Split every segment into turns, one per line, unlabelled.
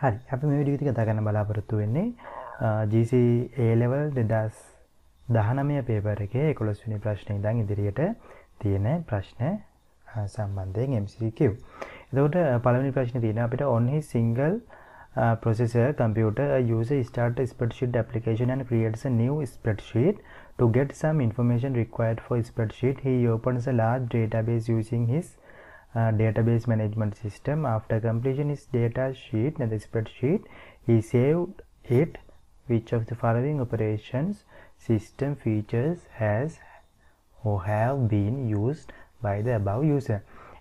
හරි අපි මේ විඩිවිති කතා කරන්න බලාපොරොත්තු වෙන්නේ ජීසි ඒලෙවල් දෙදස් දහනමය පේපර එක එකොළොස්වනි ප්‍රශ්නය දං ඉදිරියට තියෙන ප්‍රශ්න සම්බන්ධයෙන් MCQ එතකොට පළවෙනි ප්‍රශ්න තියෙන අපිට ඔන්හි single processor computer a user start a spreadsheet application and creates a new spreadsheet to get some information required for spreadsheet he opens a large database using his uh, database management system after completion is data sheet and the spreadsheet he saved it which of the following operations system features has or have been used by the above user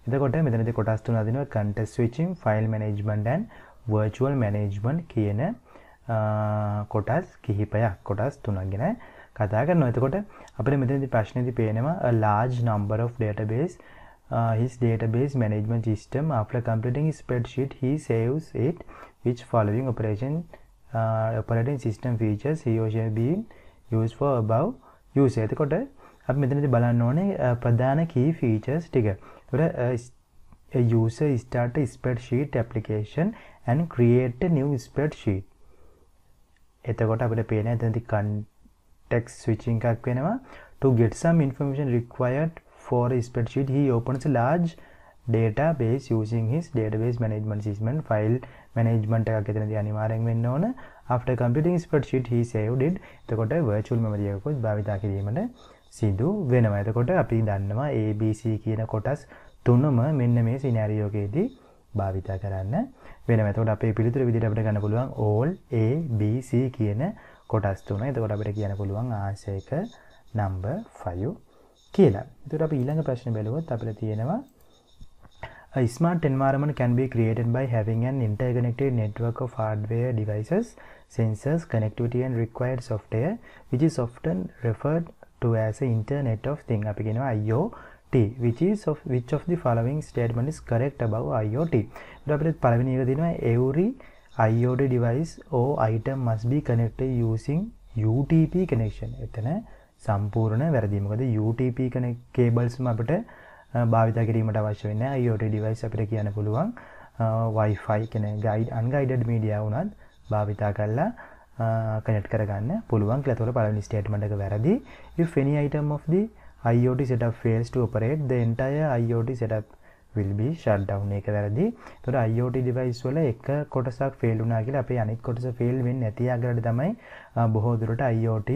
එතකොට මෙතනදී කොටස් තුනක් දෙනවා contest switching file management and virtual management කියන uh, කොටස් කිහිපයක් කොටස් තුනක් ගැන කතා කරනවා. එතකොට අපිට මෙතනදී ප්‍රශ්නේදී පේනවා a large number of database uh, uh, his database management system after completing his spreadsheet he saves it which following operation uh, operating system features he or she been used for above user එතකොට අපි මෙතනදී බලන්න ඕනේ uh, ප්‍රධාන key features ටික. ඒකට uh, user start a spreadsheet application and create a new spreadsheet. එතකොට අපිට පේන එතනදී context switching එකක් වෙනවා to get some information required for a spreadsheet, he opens large database using his database management system file management එකක් එතනදී අනිවාර්යෙන් වෙන්න ඕන after computing spreadsheet he saved it එතකොට virtual memory එකකුත් භාවිතා කිරීමට සිදු වෙනවා එතකොට අපි දන්නවා ABC කියන කොටස් තුනම මෙන්න මේ සිනෑරියෝ එකේදී භාවිතා කරන්න වෙනවා එතකොට අපේ පිළිතුර විදිහට අපිට ගන්න පුළුවන් all A B C කියන කොටස් තුන එතකොට අපිට කියන්න පුළුවන් ආශයක number 5 කියලා තුර අප ඊළඟ ප්‍රශ්න බැලුවත් අපල තියෙනවා smart environment can be created by having an interconnected network of hardware devices sensors connectivity and required software which is often referred to as a internet of thing අපි කියනවා IoT which is of which of the following statement is correct about IoT ඒකට අපිට පළවෙනි එක දෙනවා every IoT device or item must be connected using UTP connection එතන සම්පූර්ණ වැරදි මොකද UTP කනෙක් කේබල්ස් අපිට භාවිතා කිරීමට අවශ්‍ය වෙන්නේ නැහැ IoT device අපිට කියන්න පුළුවන් Wi-Fi කියන guide unguided media වුණත් භාවිතා කරලා කනෙක්ට් කරගන්න පුළුවන් කියලා ඒතකොට පළවෙනි ස්ටේට්මන්ට් එක වැරදි if any item of the IoT setup fails to operate the entire IoT setup will be shut down එක වැරදි. ඒතකොට IoT device වල එක කොටසක් fail වුණා කියලා අපේ අනෙක් කොටස fail වෙන්නේ නැති ආකාරයට තමයි බොහෝ දුරට IoT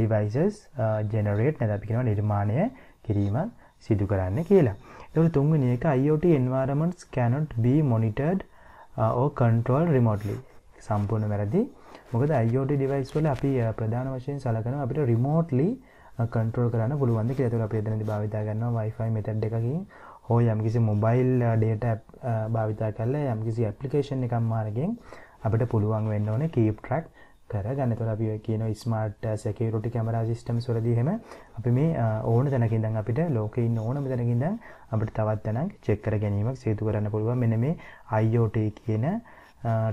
devices uh, generate නැත්නම් අපි කියනවා නිර්මාණය කිරීම සිදු කරන්න කියලා. එතකොට තුන්වෙනි එක IoT environments cannot be monitored uh, or controlled remotely. සම්පූර්ණ වැරදි. මොකද IoT device වල අපි uh, ප්‍රධාන වශයෙන් සලකනවා අපිට remotely uh, control කරන්න පුළුවන් ද කියලා. ඒතකොට අපි එතනදී භාවිතා කරනවා Wi-Fi method එකකින් හෝ යම්කිසි මොබයිල් ඩේටා භාවිතා කරලා යම්කිසි ඇප්ලිකේෂන් එකක් මාර්ගයෙන් අපිට පුළුවන් වෙන්න ඕනේ keep track කරගන්න තුළ අපි කියන ස්මර්ට් සැකරුටි කැමරා සිිස්ටම් සොලදීහෙම අපි මේ ඕන තැනකින්දන් අපිට ලෝකයින්න ඕනම තැනකින්ද අපට තවත් තැනක් චෙක්කර ගැනීමක් සේතු කරන්න පුළුව මෙන මේ අයිෝට කියන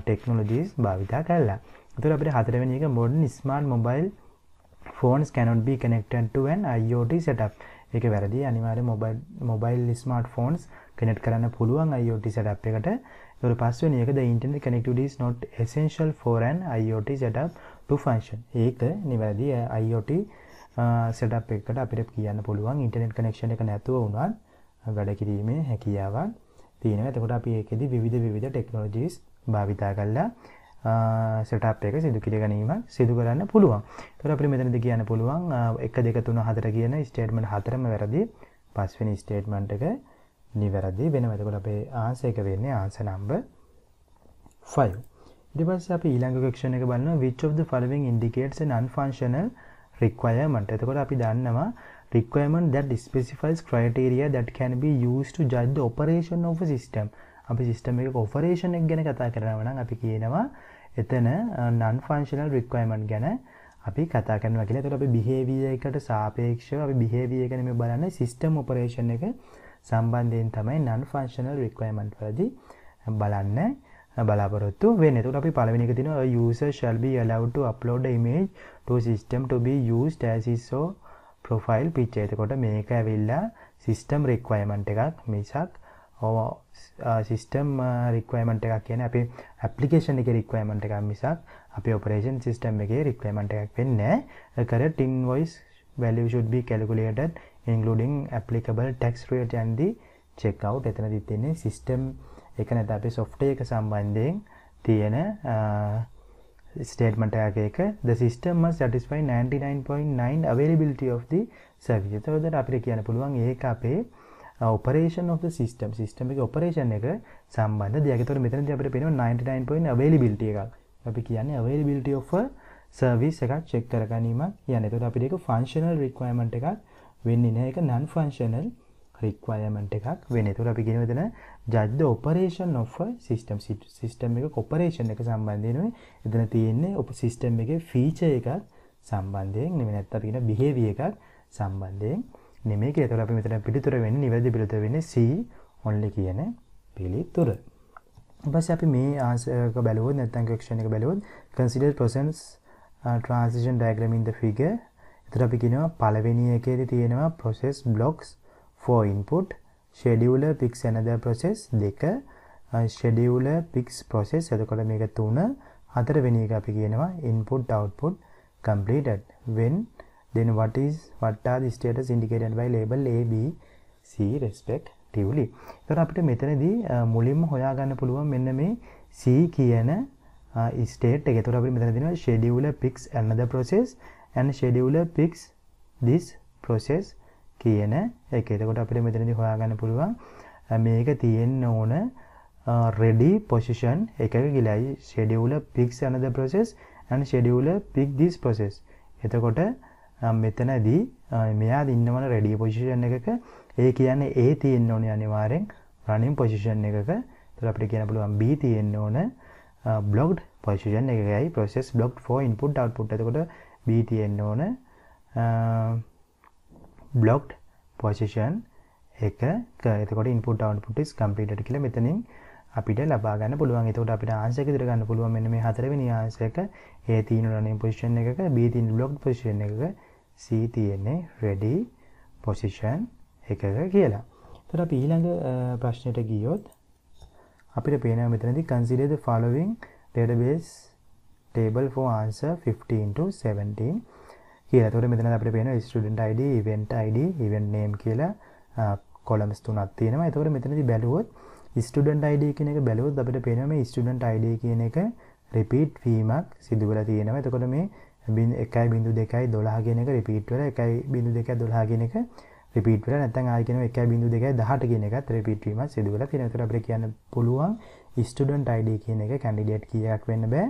ටෙක්නොලජීස් භාවිතා කරලා තුර අපට හතරවනික modern smart mobile phones cannot be කනෙක්ටන්ටුවන් IOT සටප් එක වැරදි අනිවාර මොබයිල් ස්මර්ට් ෆෝන්ස් කෙනෙට් කරන්න පුළුවන් IOT සටප් එකට තොර පස්වෙනි එක the internet connectivity is not essential for an IoT setup to function. ඒක නිවැරදි IoT setup එකකට අපිට කියන්න පුළුවන් internet connection එක නැතුව වුණත් වැඩ කිරීමේ හැකියාවක් තියෙනවා. එතකොට අපි ඒකෙදි විවිධ විවිධ technologies භාවිතා කරලා setup එක සිදු කර ගැනීමක් සිදු කරන්න පුළුවන්. එතකොට අපිට මෙතනදී කියන්න පුළුවන් 1 2 3 4 කියන statement හතරම වැරදි. පස්වෙනි statement එක නිවැරදි වෙනවා. එතකොට අපේ ආන්සර් එක වෙන්නේ ආන්සර් නම්බර් 5. ඊට පස්සේ අපි ඊළඟ ක්වෙස්චන් එක බලනවා which of the following indicates an unfunctional requirement. එතකොට අපි දන්නවා requirement that specifies criteria that can be used to judge the operation of a system. අපි සිස්ටම් එකක operation එක ගැන කතා කරනවා නම් අපි කියනවා එතන non functional requirement ගැන අපි කතා කරනවා කියලා. එතකොට අපි behavior එකට සාපේක්ෂව අපි behavior එක නෙමෙයි බලන්නේ system operation එක සම්බන්ධයෙන් තමයි නන් ෆංශනල් රික්වයමන්ට් වලදී බලන්න බලාපොරොත්තු වෙන තුට අපි පළවෙනික තින user shall be allowed to upload image to system to be used as is so profile picture එතකොට මේක ඇවිල්ලා system requirement එකක් මිසක් සිිස්ටම් රික්වයමට uh, uh, එකක් කියන අප ඇපලිකේෂන් එක රික්වයමට එකක් මිසක් අපි ඔපරේෂන් සිිස්ටම් එක රික්වයමට එකක් වෙන්න කර ටින් invoice value should be calculate including applicable tax rate and the checkout එතනදි තියෙන්නේ system එක නැත්නම් අපේ software එක සම්බන්ධයෙන් තියෙන statement එකක the system must satisfy 99.9 availability of the service. එතකොට අපිට කියන්න පුළුවන් ඒක අපේ operation of the system system එකේ ඔපරේෂන් එක සම්බන්ධ දෙයක්. ඒතකොට මෙතනදී අපිට පේනවා 99.9 availability එකක්. අපි කියන්නේ availability of a service එකක් check කර ගැනීමක් කියන්නේ. එතකොට අපිට ඒක functional requirement එකක් වෙන්න නෑ එක නන් ෆංශනල් රික්වයමට එකක් වෙන තුර අපි ගෙනවදන ජද්ද ඔපරේෂන් ඔ සිිස්ටම් සිිස්ටම් එක කොපරේෂන් එක සම්බන්ධයනව එදන තියෙන්නේ ඔප සිිස්ටම් එක ෆීච එකක් සම්බන්ධයෙන් නෙම නැත්තගෙන බිහේවිය එකක් සම්බන්ධයෙන් නෙමේ තුර අපි මෙතන පිළිතුර වෙන්න නිවැදි පිළිත වෙන සී ඔන්ලි කියන පිළිතුර බස් අපි මේ ආසක බැලුවත් නැත්තං ක්ෂණක බැලුවත් කන්සිඩර් ප්‍රසන්ස් transition diagram in the figure එතන අපි කියනවා පළවෙනි එකේදී තියෙනවා process blocks for input scheduler picks another process දෙක scheduler picks process එතකොට මේක තුන හතරවෙනි එක අපි කියනවා input output completed when then what is what are the status indicated by label A B C respectively එතකොට අපිට මෙතනදී මුලින්ම හොයාගන්න පුළුවන් මෙන්න මේ C කියන ස්ටේට් එක. එතකොට අපිට මෙතන දෙනවා scheduler picks another process and scheduler picks this process කියන එක. එතකොට අපිට මෙතනදී හොයාගන්න පුළුවන් මේක තියෙන්න ඕන ready position එකක ගිලයි scheduler picks another process and scheduler pick this process. එතකොට මෙතනදී මෙයා දින්නවන ready position එකක ඒ කියන්නේ A තියෙන්න ඕනේ අනිවාර්යෙන් running position එකක. එතකොට අපිට කියන්න පුළුවන් B තියෙන්න ඕන blocked position එකකයි process blocked for input output. එතකොට බීතියෙන් ඕන බ්ලොක්් පොසිෂන් එක එතකොට ඉන්පුට අවන්පුටස් කම්පිට කියල මෙතනින් අපිට ලබාගන්න පුළුවන් එතකොට අපිට ආන්සක දිරගන්න පුළුවන් මෙ මේ හතර නිආසක ඒ තිීනුරනේ පොසිෂන් එක බීතින් බ්ලොග් පොසිෂන් එක සී තියෙන්නේ රෙඩි පොසිෂන් එකක කියලා තොර පීළඟ ප්‍රශ්නයට ගියොත් අපිට පේන මෙතනති කන්සිඩේද ෆලොවිං ඩඩබේස් table for answer 15 to 17 කියලා. එතකොට මෙතන අපිට පේනවා student id, event id, event name කියලා columns තුනක් තියෙනවා. එතකොට මෙතනදී බැලුවොත් student id කියන එක බැලුවොත් අපිට පේනවා මේ student id කියන එක repeat වීමක් සිදු වෙලා තියෙනවා. එතකොට මේ 1.2 12 කියන එක repeat වෙලා 1.2 12 කියන එක රිපීට් වෙලා නැත්නම් ආයෙ කියනවා 1.02 කියන එකත් රිපීට් වීමක් සිදු වෙලා තියෙනවා. ඒතර අපිට කියන්න පුළුවන් ස්ටඩන්ට් අයිඩ කියන එක කැඩිඩේට් කියයක් වන්න බෑ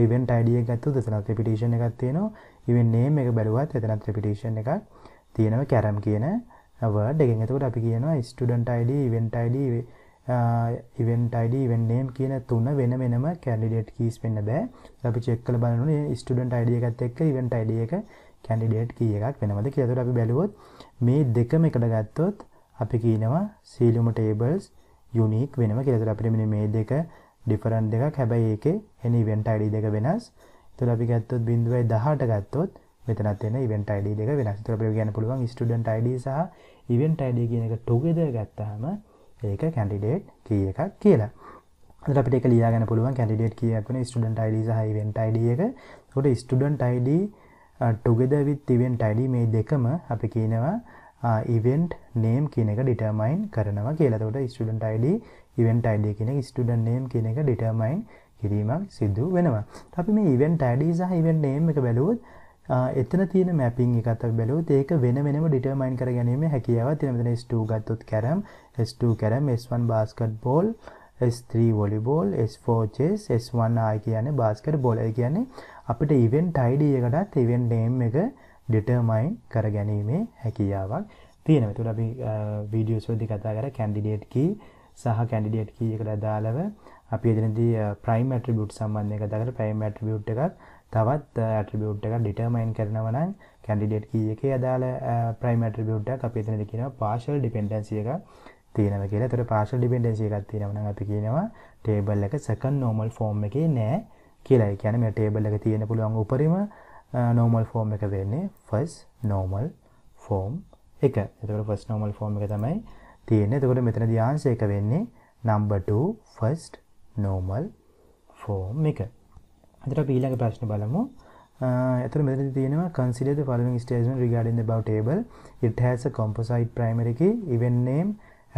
රිවෙන්ට අයිඩිය ගත්තු දෙතනත් ්‍රපිටේෂණ එකක් තියෙනවා ඉවන්නේ මේ බැලුවත් එතනත් ්‍රපිටේෂණ එකක් තියෙනව කැරම් කියන වඩ ගෙනතකට අපි කියනවා student ID event ID event ID වෙන්නේම් කියන තුන්න වෙන වෙනම කැඩිඩේට් කීස් වෙන්න බෑ අපි චෙක්කල බලන ස්ටඩන්ට අයිඩිය එකත් එක් ඉවෙන්ට අයිඩිය එක කැන්ඩිඩේට් කිය එකක් වෙනවද කියතුර අපි බැලුවොත් මේ දෙකම එකට ගත්තොත් අපි කියනවා සීලුම ටේබල්ස් යුනික් වෙනම කියතුර අපිට මෙ මේ දෙක ඩිෆරන් දෙකක් හැබැයි ඒක එනි ඉවෙන්ට් අයිඩි දෙක වෙනස් තුර අපි ගත්තොත් බිඳුවයි දහට ගත්තොත් මෙතනත් එන ඉවෙන්ට් අයිඩි දෙක වෙනස් තුර අපි ගන්න පුළුවන් ස්ටුඩන්ට් අයිඩි සහ ඉවෙන්ට් අයිඩි කියන එක ටුගෙදර් ගත්තාම ඒක කැන්ඩිඩේට් කී එකක් කියලා අද අපිට එක ලියාගෙන පුළුවන් කැන්ඩිඩේට් කීයක් වෙන ස්ටුඩන්ට් අයිඩි සහ ඉවෙන්ට් අයිඩි එක උඩ student ID together with event ID මේ දෙකම අපි කියනවා ඉවෙන්ට් uh, නේම් කියන එක ඩිටර්මයින් කරනවා කියලතකොට ස්ටඩන්ට අයිඩ ඉවෙන්ට අයිඩ කියන ස්ටඩන් නේම් කියන එක ඩිටර්මයින් කිරීමක් සිද්ධ වෙනවා අපි මේ ඉවෙන්ට අයිඩ සහ ඉවෙන්ට නේම් එක බැලුවත් uh, එතන තියෙන මැපින් එකත් බැලුවොත් ඒක වෙන වෙනම ඩිටර්මයින් කර ගැනීම හැකියාව තියෙන මෙතන S2 ගත්තොත් carrom S2 carrom S1 basket ball S3 volleyball S4 chess S1 ආයි කියන්නේ බාස්කට් බෝල් ඒ කියන්නේ අපිට ඉවෙන් ටයිඩියකටත් ඉවෙන් නේම් එක ඩිටර්මයින් කර ගැනීමේ හැකියාවක් තියෙන තුළ අපි වීඩියෝස් වදි කතා කර කැන්ඩිඩේට් කී සහ කැන්ඩිඩේට් කී එකට දාලව අපි එදනදී ප්‍රයිම් ඇට්‍රිබියුට් සම්බන්ධය කතා කර ප්‍රයිම් ඇට්‍රිබියුට් එකක් තවත් ඇට්‍රිබියුට් එකක් ඩිටර්මයින් කරනවා නම් කැන්ඩිඩේට් කී එකේ අදාළ ප්‍රයිම් ඇට්‍රිබියුට් එකක් අපි එතනදී කියනවා පාෂල් ඩිපෙන්ඩෙන්සි එකක් තියෙනවා කියලා. ඒතර පාෂල් ඩිපෙන්ඩෙන්සි එකක් තියෙනවා නම් අපි කියනවා ටේබල් එක සෙකන්ඩ් නෝමල් ෆෝම් එකේ නෑ කියලා කියන මේ ටේබල් එක තියෙන පුළුවන් උපරිම නෝමල් ෆෝම් එක වෙන්නේ ෆස් නෝමල් ෆෝම් එක එතකට ෆස් නෝමල් ෆෝම් එක තමයි තියෙන්නේ එතකොට මෙතන දියාංශ එක වෙන්නේ නම්බර් 2 ෆස්ට් නෝමල් ෆෝම් එක අදට අපි ඊළඟ ප්‍රශ්න බලමු ඇතර මෙතන තියෙනවා consider the following statement regarding the above table it has a composite primary key event name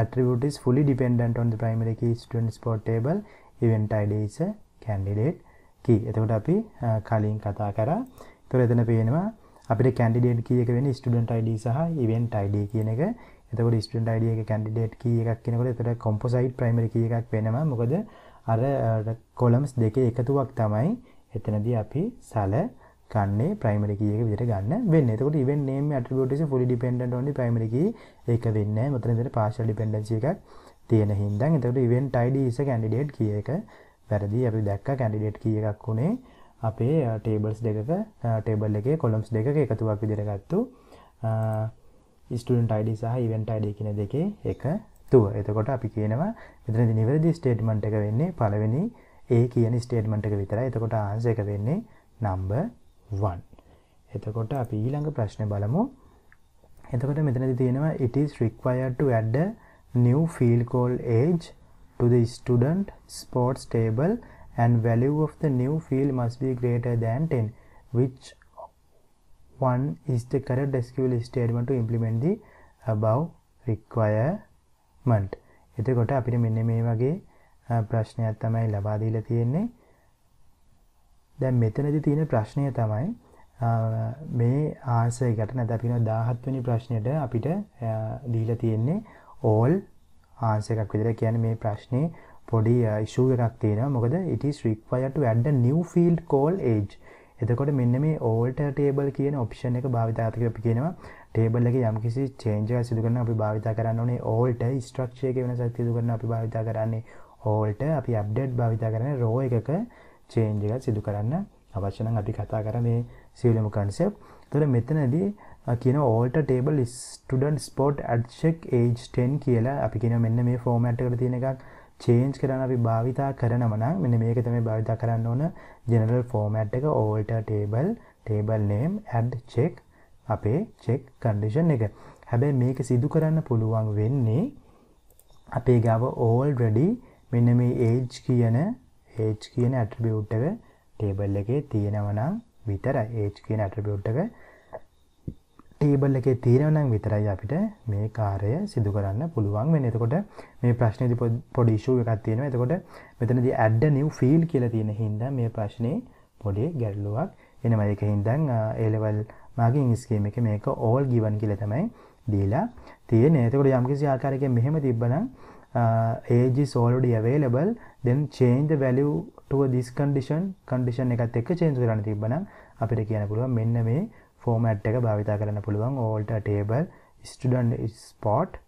attribute is fully dependent on the primary key student spot table event id is a candidate කී. එතකොට අපි කලින් කතා කරා. ඒතර එතන පේනවා අපිට candidate key එක වෙන්නේ ස්ටුඩන්ට් ID සහ ඉවෙන්ට් ID කියන එක. එතකොට ස්ටුඩන්ට් ID එක කැන්ඩිඩේට් කී එකක් කියනකොට එතන කොම්පොසයිට් ප්‍රයිමරි කී එකක් වෙනවා. මොකද අර කොලම්ස් දෙකේ එකතුවක් තමයි එතනදී අපි සලකන්නේ ප්‍රයිමරි කී එක විදිහට ගන්න වෙන්නේ. එතකොට event name attribute is fully dependent on the primary key ඒක වෙන්නේ නැහැ. මෙතන විතර partial dependency එකක් තියෙන හින්දා. එතකොට event ID is a candidate key එක. පැරදි අපි දැක්ක කැඩිඩේට් කිය එකක් වුණේ අපේ ටේබල්ස් දෙකක ටේබල් එක කොළම්ස් දෙක එකතුවක් විදිරගත්තු ස්ටන් අයිඩ සහ ඉවෙන්ට අයිඩ කියන දෙකේ එක තුව එතකොට අපි කියනවා මෙතනදි නිවැරදි ස්ටේට්මන්ට් එක වෙන්නේ පළවෙනි ඒ කියන ස්ටේට්මන්ට් එක විතරයි. එතකොට ආන්සර් එක වෙන්නේ නම්බර් 1. එතකොට අපි ඊළඟ ප්‍රශ්නේ බලමු. එතකොට මෙතනදි තියෙනවා it is required to add a new field called age to the student sports table and value of the new field must be greater than 10 which one is the correct SQL statement to implement the above requirement එතකොට අපිට මෙන්න මේ වගේ ප්‍රශ්නයක් තමයි ලබා දීලා තියෙන්නේ දැන් මෙතනදි තියෙන ප්‍රශ්නය තමයි මේ ආසයකට නැත්නම් අපින 17 වෙනි ප්‍රශ්නෙට අපිට දීලා තියෙන්නේ all ආන්සකක් විදිර කියන මේ ප්‍රශ්නය පොඩි ඉශූ එකක් තියෙන මොකද ඉටි ශ්‍රීක්වයට වැඩ නිව ෆිල්ඩ් කෝල් ඒජ් එතකොට මෙන්න මේ ඕල්ට ටේබල් කියන ඔප්ෂන් එක භාවිතාතක අපි කියනවා ටේබල් එක යම්කිසි චේන්ජ සිදුකරන අපි භාවිතා කරන්න ඕනේ ඕල්ට ස්ට්‍රක්ෂයක වෙන සක්තිදු කරන අපි භාවිතා කරන්නේ ඕල්ට අපි අප්ඩේට් භාවිතා කරන රෝ එකක චේන්ජ එක සිදු කරන්න අවශ්‍යන අපි කතා කර මේ සියලම කන්සෙප් තුළ මෙතනදී කියන alter table student sport add check ඒජ්ටෙන් කියලා අපි කියෙන මෙන්න මේ ෆෝමට්කට තියෙන එකක් චේන්ජ් කරන අපි භාවිතා කරනමන මෙන මේක තම භාවිතා කරන්න ඕන ජෙනරල් ෆෝමට් එක alter table table name add check අපේ චෙක් කන්ඩිෂන් එක හැබැයි මේක සිදු කරන්න පුළුවන් වෙන්නේ අපේ ගාව ඕල් රඩි මෙන්න මේ ඒජ් කියන ඒජ් කියන ඇට්‍රබියුට්ටක ටේබල් එකේ තියෙනවනම් විතර ඒජ් කියන ඇට්‍රබියුට්ටක ටේබල් එකේ තියෙනවා නම් විතරයි අපිට මේ කාර්යය සිදු කරන්න පුළුවන් වෙන්නේ. එතකොට මේ ප්‍රශ්නේදී පොඩි ඉෂුව එකක් තියෙනවා. එතකොට මෙතනදී add a new field කියලා තියෙන හින්දා මේ ප්‍රශ්නේ පොඩි ගැටලුවක් එනවා. ඒක හින්දාන් A level marking scheme එකේ මේක all given කියලා තමයි දීලා තියෙන්නේ. එතකොට යම්කිසි ආකාරයකින් මෙහෙම තිබ්බනම් age is already available then change the value to this condition condition එකත් එක්ක change කරන්න තිබ්බනම් අපිට කියන්න පුළුවන් මෙන්න මේ ෆෝමට් එක භාවිතා කරන්න පුළුවන් alter table student sport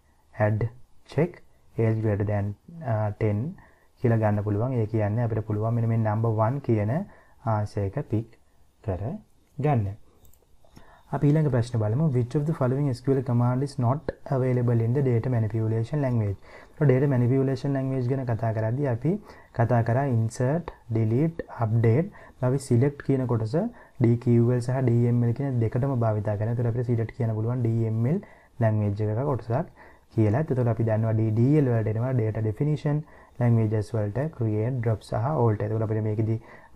add check ඒල්ගඩ දැන් ටෙන් කියල ගන්න පුළුවන් ඒ කියන්න අපට පුළුවන් මෙම නම්බවන් කියන ආසයක පික් කර ගන්න ඊළඟ ප්‍රශ්න බලමු which of the following SQL command is not available in the data manipulation language. so data manipulation language ගැන කතා කරද්දී අපි කතා කර ඉන්සර්ට් ඩිලීට් අප්ඩේට් ලවි සිලෙක්් කියන කොටස ඩකවල් සහ ඩMල් කියන දෙකටම භාවිතා කන තුර අපට සිලට් කියන පුළුවන් ඩMල් ලංවේජ් එක කොටසක් කියලා තුළ අපි දන්නවා ඩDL වලටෙනවා ඩේට ඩිෆිනිශන් ලංවේජස් වලට ක්‍රියේට් ඩ්‍රප් සහ ඕල්ට තුළ අපට මේකෙද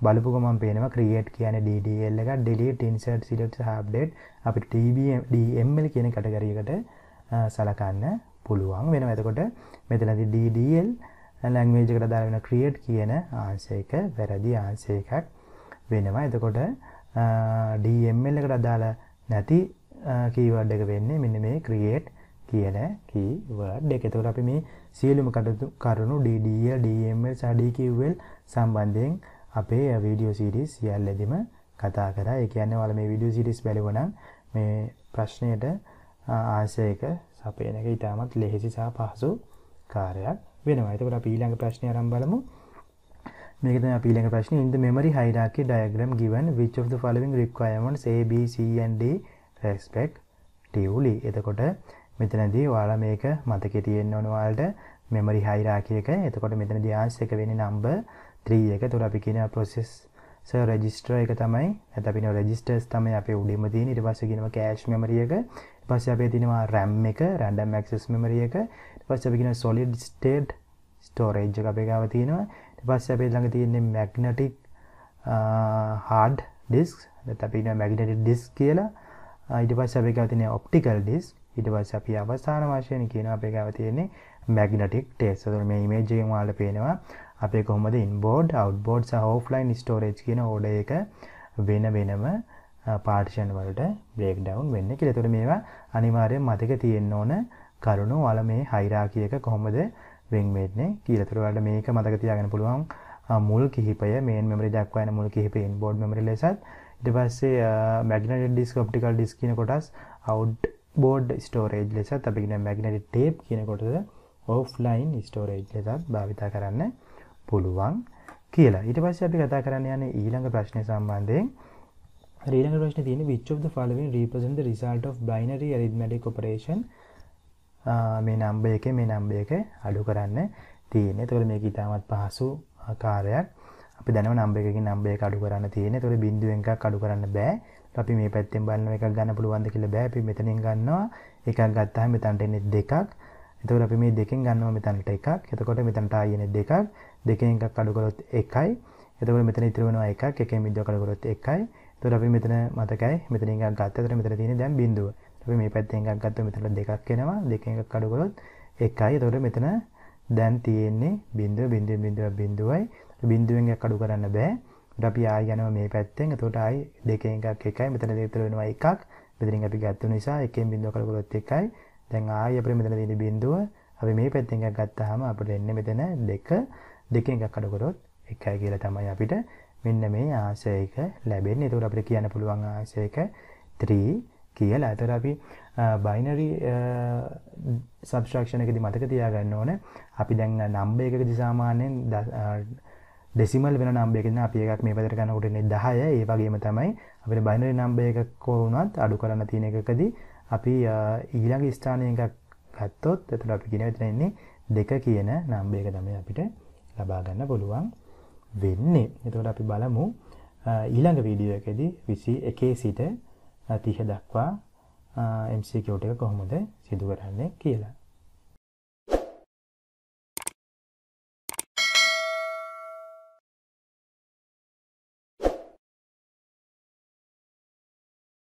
බලපු ගොමන් පේනවා ක්‍රියේට් කියන ඩDL එක ඩිලීට් ඉන්සර්ට් සිලට් හබ්ඩේට් අපි ටBMල් කියන කටගරියකට සලකන්න පුළුවන් වෙන ඇතකොට මෙතනති ඩDL ලැංවේජකට දාලවෙන ක්‍රියට් කියන ආංශයක වැරදි ආංශයකක් වෙනවා එතකොට DML එකට අදාළ නැති කීවර්ඩ් එක වෙන්නේ මෙන්න මේ ක්‍රියේට් කියන කීවර්ඩ් එක. එතකොට අපි මේ සියලුම කරුණු DDL, DML සහ DQL සම්බන්ධයෙන් අපේ වීඩියෝ සීරීස් සියල්ලදීම කතා කරා. ඒ කියන්නේ ඔයාලා මේ වීඩියෝ සීරීස් බලුවා නම් මේ ප්‍රශ්නයට ආශයක සපයන එක ඉතාමත් ලෙහෙසි සහ පහසු කාර්යයක් වෙනවා එතකොට අපි ඊළඟ ප්‍රශ්නය අරන් බලමු මේක තමයි අපි ඊළඟ ප්‍රශ්නේ in the memory hierarchy diagram given which of the following requirements a b c and d respectively එතකොට මෙතනදී ඔයාලා මේක මතකේ තියෙන්න ඕන ඔයාලට memory hierarchy එක එතකොට මෙතනදී answer එක වෙන්නේ number 3 එක එතකොට අපි කියනවා process සර් රෙජිස්ටර් එක තමයි ඇත අපින රෙජිස්ටර්ස් තමයි අපේ උඩින්ම තියෙන ඊට පස්සේ කියනවා කෑෂ් මෙමරි එක ඊට පස්සේ අපේ තියෙනවා RAM එක random access memory එක පස්ස අපිෙන සොලිඩ් ස්ටේට් ස්ටෝරේජ් අපේ ගාව තියෙනවා පස්ස අපේ ළඟ තියන්නේ මැක්නටික් හාඩ් ඩිස්ක් අපින මැගිනට ඩිස් කියලා ඉට පස්ස අපේ ගව තින ඔප්ටිකල් ඩිස් ඉට පස්ස අපි අවසාන වශයෙන් කියන අපේ ගව තියෙන්නේ මැගිනටික් ටේස්තුර මේ මේජයෙන් වාල පේනවා අපේ කොහොමද ඉන්බෝඩ් අවබෝඩ් හෝෆ්ලයින් ස්ටෝරේජ් කියන ඕඩ එක වෙන වෙනම පාර්ෂන් වලට බ්‍රේක් ඩවුන් වෙන්න කියලා. ඒතකොට මේවා අනිවාර්යයෙන් මතක තියෙන්න ඕන කරුණු වල මේ හයිරාකි එක කොහොමද වෙන් වෙන්නේ කියලා. ඒතකොට වලට මේක මතක තියාගන්න පුළුවන් මුල් කිහිපය මේන් මෙමරි දක්වා යන මුල් කිහිපය ඉන්බෝඩ් මෙමරි ලෙසත් ඊට පස්සේ මැග්නටික් ඩිස්ක් ඔප්ටිකල් ඩිස්ක් කියන කොටස් අවුට් බෝඩ් ස්ටෝරේජ් ලෙසත් අපි කියන මැග්නටික් ටේප් කියන කොටස ඔෆ්ලයින් ස්ටෝරේජ් ලෙසත් භාවිතා කරන්න පුළුවන් කියලා. ඊට පස්සේ අපි කතා කරන්න යන්නේ ඊළඟ ප්‍රශ්නය සම්බන්ධයෙන් ඊළඟ ප්‍රශ්නේ තියෙන්නේ which of the following represent the result of binary arithmetic operation මේ නම්බර් එකේ මේ නම්බර් එක අඩු කරන්න තියෙන්නේ. එතකොට මේක ඉතාමත් පහසු කාර්යයක්. අපි දැනව නම්බර් එකකින් නම්බර් එක අඩු කරන්න තියෙන්නේ. එතකොට බිංදුවෙන් එකක් අඩු කරන්න බෑ. අපි මේ පැත්තෙන් බලනවා එකක් ගන්න පුළුවන්ද කියලා බෑ. අපි මෙතනින් ගන්නවා. එකක් ගත්තාම මෙතනට එන්නේ දෙකක්. එතකොට අපි මේ දෙකෙන් ගන්නවා මෙතනට එකක්. එතකොට මෙතනට ආයෙ එන්නේ දෙකක්. දෙකෙන් එකක් අඩු කරොත් එකයි. එතකොට මෙතන ඉතුරු වෙනවා එකක්. එකෙන් බිංදුවක් අඩු කරොත් එකයි. තුර අපි මෙතන මතකයි මෙතන එකක් ගත්තතර මෙතන තියෙන දැන් බිඳුව. අපි මේ පැත්තෙන් එකක් ගත්තොත් මෙතන දෙකක් එනවා. දෙකෙන් එකක් අඩු කරොත් එකයි. එතකොට මෙතන දැන් තියෙන්නේ බිඳුව බිඳුව බිඳුව බිඳුවයි. බිඳුවෙන් එකක් අඩු කරන්න බෑ. අපි ආය යනවා මේ පැත්තෙන්. එතකොට ආයි දෙකෙන් එකක් එකයි. මෙතන දෙක තුන වෙනවා එකක්. මෙතනින් අපි ගත්ත නිසා එකෙන් බිඳුව කඩ කරොත් එකයි. දැන් ආයි අපිට මෙතන තියෙන බිඳුව අපි මේ පැත්තෙන් එකක් ගත්තාම අපිට එන්නේ මෙතන දෙක. දෙකෙන් එකක් කඩ කරොත් එකයි කියලා තමයි අපිට මෙන්න මේ ආශයක ලැබෙන්නේ. ඒකට අපිට කියන්න පුළුවන් ආශයක 3 කියලා. ඒතර අපි බයිනරි සබ්ස්ට්‍රැක්ෂන් එකදී මතක තියාගන්න ඕනේ. අපි දැන් නම්බර් එකකදී සාමාන්‍යයෙන් ඩෙසිමල් වෙන නම්බර් එකකින් අපි එකක් මේ පැත්තට ගන්නකොට ඉන්නේ 10. ඒ වගේම තමයි අපිට බයිනරි නම්බර් එකක වුණත් අඩු කරන්න තියෙන එකකදී අපි ඊළඟ ස්ථානයක ගත්තොත් එතකොට අපි කියන විදිහට ඉන්නේ 2 කියන නම්බර් එක තමයි අපිට ලබා ගන්න පුළුවන්. වෙන්නේ. එතකොට අපි බලමු ඊළඟ වීඩියෝ එකේදී 21 සිට 30 දක්වා MCQ ටික කොහොමද සිදු කරන්නේ කියලා.